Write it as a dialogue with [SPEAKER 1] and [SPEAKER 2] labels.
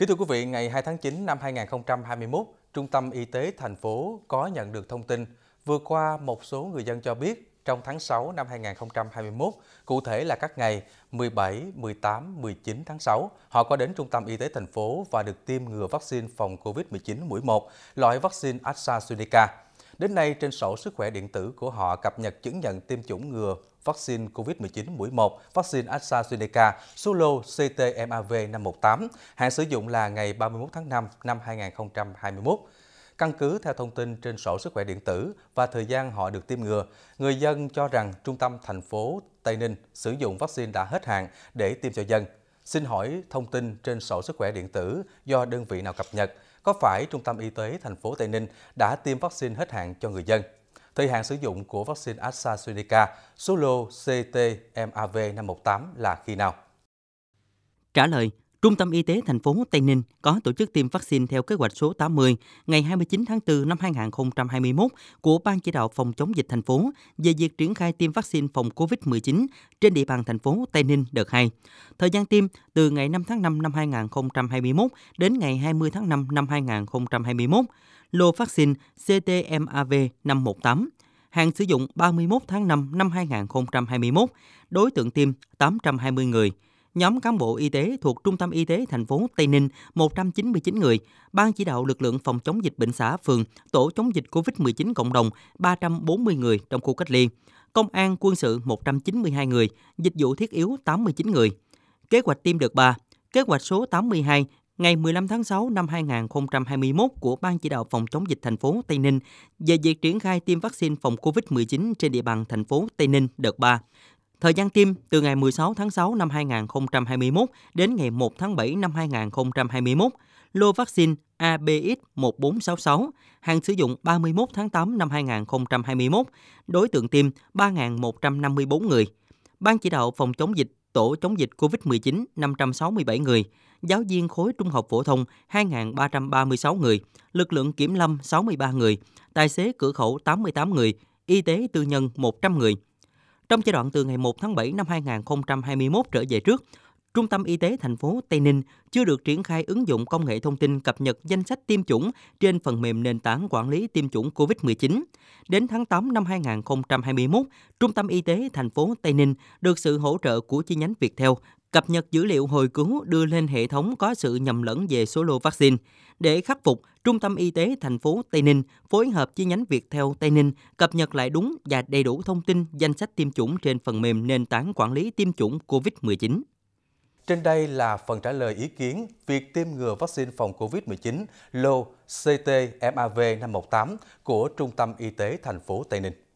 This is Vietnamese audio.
[SPEAKER 1] Kính thưa quý vị, ngày 2 tháng 9 năm 2021, Trung tâm Y tế thành phố có nhận được thông tin vừa qua một số người dân cho biết trong tháng 6 năm 2021, cụ thể là các ngày 17, 18, 19 tháng 6, họ có đến Trung tâm Y tế thành phố và được tiêm ngừa vaccine phòng COVID-19 mũi 1, loại vaccine AstraZeneca. Đến nay, trên sổ sức khỏe điện tử của họ cập nhật chứng nhận tiêm chủng ngừa vaccine COVID-19 mũi 1, vaccine AstraZeneca, số lô CTMAV518, hạn sử dụng là ngày 31 tháng 5 năm 2021. Căn cứ theo thông tin trên sổ sức khỏe điện tử và thời gian họ được tiêm ngừa, người dân cho rằng trung tâm thành phố Tây Ninh sử dụng vaccine đã hết hạn để tiêm cho dân. Xin hỏi thông tin trên sổ sức khỏe điện tử do đơn vị nào cập nhật, có phải Trung tâm Y tế thành phố Tây Ninh đã tiêm vaccine hết hạn cho người dân? Thời hạn sử dụng của vaccine AstraZeneca số lô CTMAV518 là khi nào?
[SPEAKER 2] Trả lời, Trung tâm Y tế thành phố Tây Ninh có tổ chức tiêm vaccine theo kế hoạch số 80 ngày 29 tháng 4 năm 2021 của Ban chỉ đạo phòng chống dịch thành phố về việc triển khai tiêm vaccine phòng COVID-19 trên địa bàn thành phố Tây Ninh đợt 2. Thời gian tiêm từ ngày 5 tháng 5 năm 2021 đến ngày 20 tháng 5 năm 2021, lô vaccine CTMAV 518 hạn sử dụng 31 tháng 5 năm 2021, đối tượng tiêm 820 người, nhóm cán bộ y tế thuộc Trung tâm Y tế thành phố Tây Ninh 199 người, Ban chỉ đạo lực lượng phòng chống dịch bệnh xã phường, tổ chống dịch COVID-19 cộng đồng 340 người trong khu cách ly, công an quân sự 192 người, dịch vụ thiết yếu 89 người. Kế hoạch tiêm đợt 3, kế hoạch số 82 ngày 15 tháng 6 năm 2021 của Ban chỉ đạo phòng chống dịch thành phố Tây Ninh về việc triển khai tiêm vaccine phòng COVID-19 trên địa bàn thành phố Tây Ninh đợt 3. Thời gian tiêm từ ngày 16 tháng 6 năm 2021 đến ngày 1 tháng 7 năm 2021, lô vaccine ABX1466, hàng sử dụng 31 tháng 8 năm 2021, đối tượng tiêm 3.154 người. Ban chỉ đạo phòng chống dịch tổ chống dịch COVID-19 567 người, giáo viên khối trung học phổ thông 2.336 người, lực lượng kiểm lâm 63 người, tài xế cửa khẩu 88 người, y tế tư nhân 100 người – trong giai đoạn từ ngày 1 tháng 7 năm 2021 trở về trước, Trung tâm Y tế thành phố Tây Ninh chưa được triển khai ứng dụng công nghệ thông tin cập nhật danh sách tiêm chủng trên phần mềm nền tảng quản lý tiêm chủng COVID-19. Đến tháng 8 năm 2021, Trung tâm Y tế thành phố Tây Ninh được sự hỗ trợ của chi nhánh Viettel cập nhật dữ liệu hồi cứu đưa lên hệ thống có sự nhầm lẫn về số lô vaccine. Để khắc phục, Trung tâm Y tế thành phố Tây Ninh phối hợp chi nhánh Việt theo Tây Ninh cập nhật lại đúng và đầy đủ thông tin danh sách tiêm chủng trên phần
[SPEAKER 1] mềm nền tảng quản lý tiêm chủng COVID-19. Trên đây là phần trả lời ý kiến việc tiêm ngừa vaccine phòng COVID-19 lô ct CTMAV518 của Trung tâm Y tế thành phố Tây Ninh.